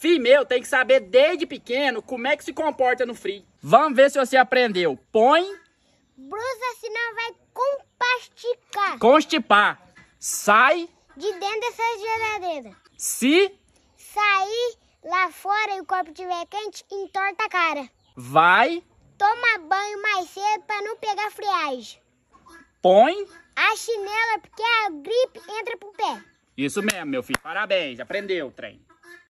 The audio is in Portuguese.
Filho meu tem que saber desde pequeno como é que se comporta no frio. Vamos ver se você aprendeu. Põe. Brusa, senão vai compasticar. Constipar. Sai. De dentro dessa geladeira. Se. Sair lá fora e o corpo estiver quente, entorta a cara. Vai. Toma banho mais cedo para não pegar friagem. Põe. A chinela, porque a gripe entra pro pé. Isso mesmo, meu filho. Parabéns. Aprendeu, trem.